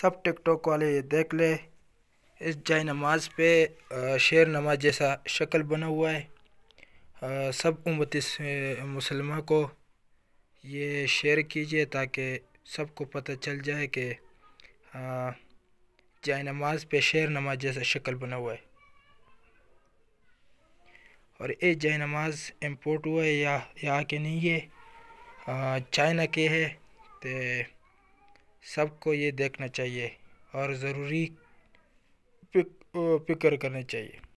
सब टिकटॉक वाले ये देख ले इस जाय नमाज पे शेर नमाज जैसा शक्ल बना हुआ है सब उम्मत मुसलमान को ये शेयर कीजिए ताकि सबको पता चल जाए कि जाय नमाज पे शेर नमाज जैसा शक्ल बना हुआ है और ये जाय नमाज इम्पोर्ट हुआ है या यहाँ के नहीं है चाइना के है तो सबको ये देखना चाहिए और ज़रूरी फिक्र करनी चाहिए